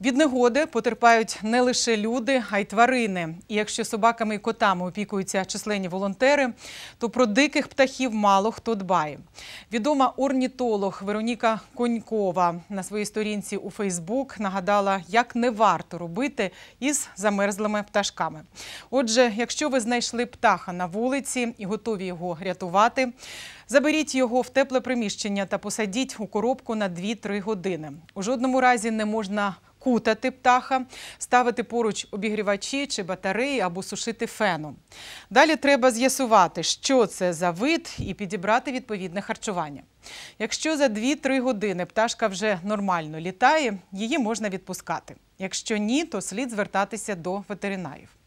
Від негоди потерпають не лише люди, а й тварини. І якщо собаками і котами опікуються численні волонтери, то про диких птахів мало хто дбає. Відома орнітолог Вероніка Конькова на своїй сторінці у Фейсбук нагадала, як не варто робити із замерзлими пташками. Отже, якщо ви знайшли птаха на вулиці і готові його рятувати, заберіть його в тепле приміщення та посадіть у коробку на 2-3 години. У жодному разі не можна кутати птаха, ставити поруч обігрівачі чи батареї або сушити феном. Далі треба з'ясувати, що це за вид, і підібрати відповідне харчування. Якщо за 2-3 години пташка вже нормально літає, її можна відпускати. Якщо ні, то слід звертатися до ветеринарів.